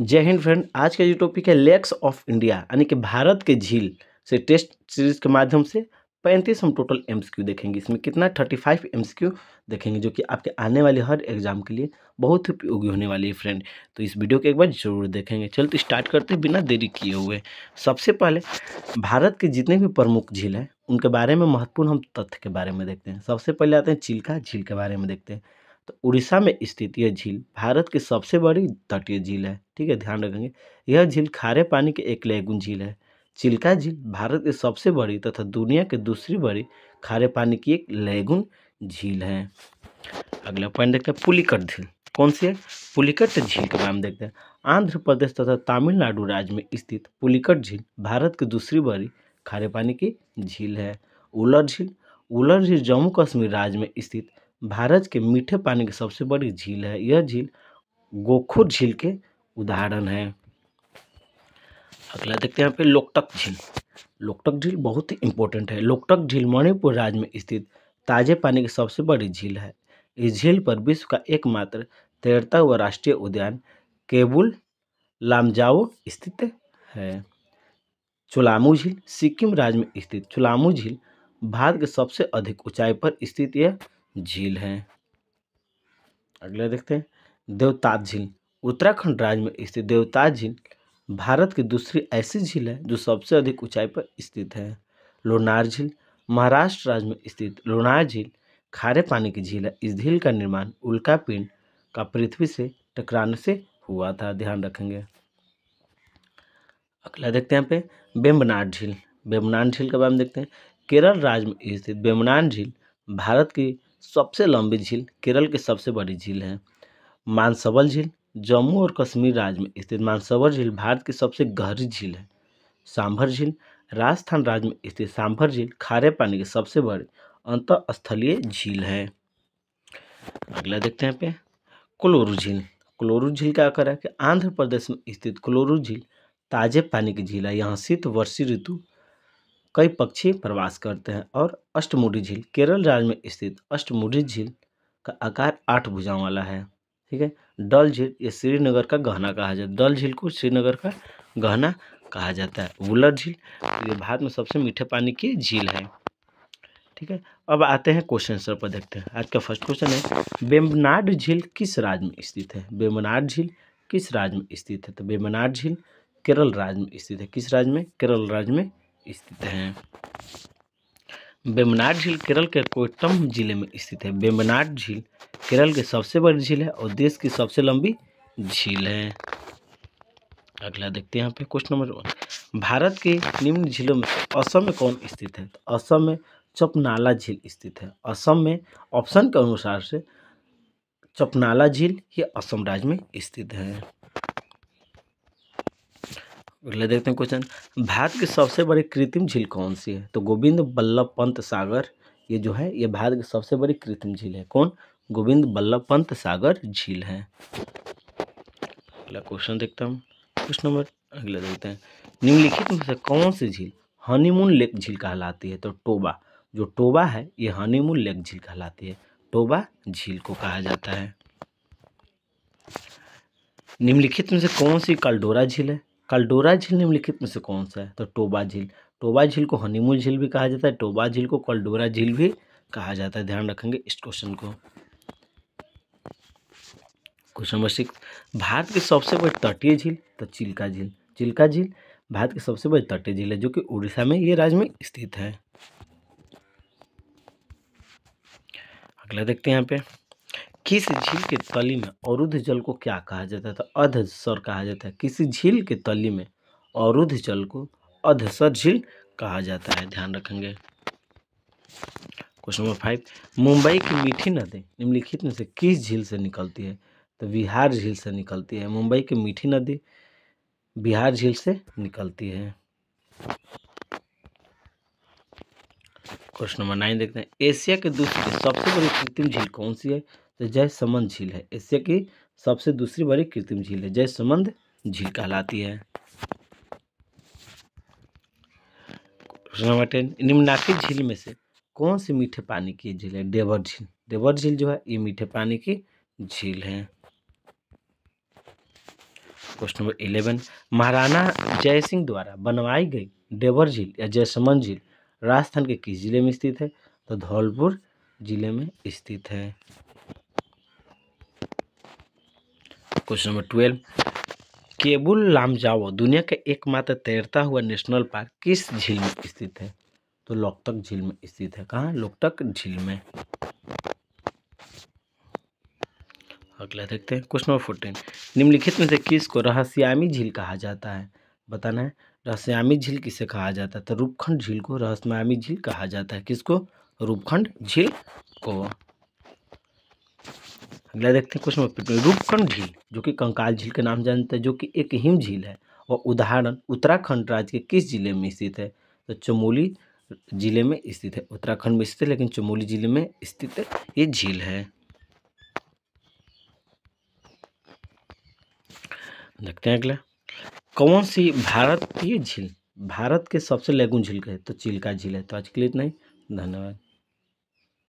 जय हिंद फ्रेंड आज का जो टॉपिक है लेक्स ऑफ इंडिया यानी कि भारत के झील से टेस्ट सीरीज के माध्यम से पैंतीस हम टोटल एमसीक्यू देखेंगे इसमें कितना थर्टी फाइव एमसीक्यू देखेंगे जो कि आपके आने वाले हर एग्जाम के लिए बहुत ही उपयोगी होने वाली है फ्रेंड तो इस वीडियो को एक बार जरूर देखेंगे चल तो स्टार्ट करते बिना देरी किए हुए सबसे पहले भारत के जितने भी प्रमुख झील हैं उनके बारे में महत्वपूर्ण हम तथ्य के बारे में देखते हैं सबसे पहले आते हैं चिल्का झील के बारे में देखते हैं तो उड़ीसा में स्थित यह झील भारत की सबसे बड़ी तटीय झील है ठीक है ध्यान रखेंगे यह झील खारे पानी की एक लैगुन झील है चिल्का झील भारत की सबसे बड़ी तथा दुनिया की दूसरी बड़ी खारे पानी की एक लैगुन झील है अगला पॉइंट देखते हैं पुलिकट झील कौन सी है पुलिकट झील बारे नाम देखते हैं आंध्र प्रदेश तथा तमिलनाडु राज्य में स्थित पुलिकट झील भारत की दूसरी बड़ी खारे पानी की झील है उलर झील उलर झील जम्मू कश्मीर राज्य में स्थित भारत के मीठे पानी की सबसे बड़ी झील है यह झील गोखुर झील के उदाहरण है अगला देखते हैं यहाँ पे लोकटक झील लोकटक झील बहुत ही इंपॉर्टेंट है लोकटक झील मणिपुर राज्य में स्थित ताजे पानी की सबसे बड़ी झील है इस झील पर विश्व का एकमात्र तैरता हुआ राष्ट्रीय उद्यान केबुल लामजाओ स्थित है चुलामू झील सिक्किम राज्य में स्थित चुलामू झील भारत के सबसे अधिक ऊंचाई पर स्थित यह झील है अगला देखते हैं देवताज झील उत्तराखंड राज्य में स्थित देवताज झील भारत की दूसरी ऐसी झील है जो सबसे अधिक ऊंचाई पर स्थित है लोनार झील महाराष्ट्र राज्य में स्थित लोनार झील खारे पानी की झील है इस झील का निर्माण उल्का पिंड का पृथ्वी से टकराने से हुआ था ध्यान रखेंगे अगला देखते हैं यहाँ पे बेम्बनाड झील बेमनान झील के बारे में देखते हैं केरल राज्य में स्थित बेमनान झील भारत की सबसे लंबी झील केरल की सबसे बड़ी झील है मानसवल झील जम्मू और कश्मीर राज्य में स्थित मानसवल झील भारत की सबसे गहरी झील है सांभर झील राजस्थान राज्य में स्थित सांभर झील खारे पानी की सबसे बड़ी अंतस्थलीय झील है अगला देखते हैं पे कुलोरू झील कुलोरू झील का आकर है कि आंध्र प्रदेश में स्थित कुलोरू झील ताजे पानी की झील है यहाँ शीत वर्षी ऋतु कई पक्षी प्रवास करते हैं और अष्टमुढ़ी झील केरल राज्य में स्थित अष्टमुढ़ी झील का आकार आठ भुजाओं वाला है ठीक है डल झील ये श्रीनगर का गहना कहा जाता है डल झील को श्रीनगर का गहना कहा जाता है वुलर झील ये भारत में सबसे मीठे पानी की झील है ठीक है अब आते हैं क्वेश्चन सर पर देखते हैं आज का फर्स्ट क्वेश्चन है बेमनाड झील किस राज्य में स्थित है बेमनाड झील किस राज्य में स्थित है तो बेमनाड झील केरल राज्य में स्थित है किस राज्य में केरल राज्य में स्थित है बेमनाड झील केरल के कोटम जिले में स्थित है बेमनाड झील केरल की सबसे बड़ी झील है और देश की सबसे लंबी झील है अगला देखते हैं यहाँ पे क्वेश्चन नंबर वन भारत के निम्न झीलों में असम में कौन स्थित है तो असम में चपनाला झील स्थित है असम में ऑप्शन के अनुसार से चपनाला झील ये असम राज्य में स्थित है अगले देखते हैं क्वेश्चन भारत की सबसे बड़ी कृत्रिम झील कौन सी है तो गोविंद बल्लभ पंत सागर ये जो है ये भारत की सबसे बड़ी कृत्रिम झील है कौन गोविंद बल्लभ पंत सागर झील है अगला क्वेश्चन देखता हूँ क्वेश्चन नंबर अगले देखते हैं निम्नलिखित में से कौन सी झील हनीमून लेक झील कहलाती है तो टोबा जो टोबा है ये हनीमून लेक झील कहलाती है टोबा झील को कहा जाता है निम्नलिखित में से कौन सी कल्डोरा झील है कल्डोरा झील निम्नलिखित में से कौन सा है तो टोबा झील टोबा झील को हनीमून झील भी कहा जाता है टोबा झील को कल्डोरा झील भी कहा जाता है ध्यान रखेंगे इस क्वेश्चन को क्वेश्चन नंबर सिक्स भारत की सबसे बड़ी तटीय झील तो चिल्का झील चिल्का झील भारत की सबसे बड़ी तटीय झील है जो कि उड़ीसा में ये राज्य में स्थित है अगला देखते हैं यहाँ पे किस झील के तली में अवरुद्ध जल को क्या कहा जाता था तो सर कहा जाता है किसी झील के तली में अवरुद्ध जल को सर झील कहा जाता है ध्यान रखेंगे क्वेश्चन नंबर फाइव मुंबई की मीठी नदी निम्नलिखित में से किस झील से निकलती है तो बिहार झील से निकलती है मुंबई की मीठी नदी बिहार झील से निकलती है क्वेश्चन नंबर नाइन देखते हैं एशिया के दूसरी सबसे बड़ी कृत्रिम झील कौन सी है तो जयसमंद झील है एशिया की सबसे दूसरी बड़ी कृत्रिम झील है जय समंद झील कहलाती है क्वेश्चन नंबर टेन निम्नाकित झील में से कौन सी मीठे पानी की झील है डेवर झील डेवर झील जो है ये मीठे पानी की झील है क्वेश्चन नंबर इलेवन महाराणा जय सिंह द्वारा बनवाई गई डेवर झील या जयसमन झील राजस्थान के किस जिले में स्थित है तो धौलपुर जिले में स्थित है question number twelve Keibul Lamjao दुनिया का एकमात्र तैरता हुआ नेशनल पार्क किस झील में स्थित है तो लोकटक झील में स्थित है कहाँ लोकटक झील में अगला देखते हैं क्वेश्चन नंबर फोर्टीन निम्नलिखित में से किस को रहस्यामी झील कहा जाता है बताना है रहस्यामी झील किसे कहा जाता है तो रूपखंड झील को रहस्यामी झील कहा जाता है किसको रूपखंड झील को अगला देखते हैं क्वेश्चन फिफ्टीन रूपकंड झील जो कि कंकाल झील के नाम जानते हैं जो कि एक हिम झील है और उदाहरण उत्तराखंड राज्य के किस जिले में स्थित है तो चमोली जिले में स्थित है उत्तराखंड में स्थित है लेकिन चमोली जिले में स्थित ये झील है देखते हैं अगला कौन सी भारतीय झील भारत के सबसे लघु झील का है तो चिल्का झील है तो आज के लिए इतना ही धन्यवाद